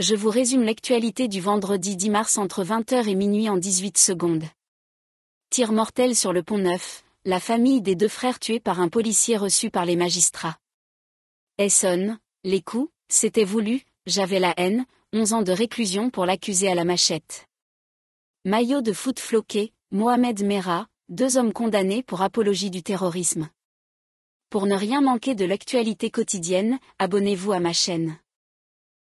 je vous résume l'actualité du vendredi 10 mars entre 20h et minuit en 18 secondes. Tir mortel sur le pont Neuf, la famille des deux frères tués par un policier reçu par les magistrats. Essonne, les coups, c'était voulu, j'avais la haine, 11 ans de réclusion pour l'accusé à la machette. Maillot de foot floqué, Mohamed Mera, deux hommes condamnés pour apologie du terrorisme. Pour ne rien manquer de l'actualité quotidienne, abonnez-vous à ma chaîne.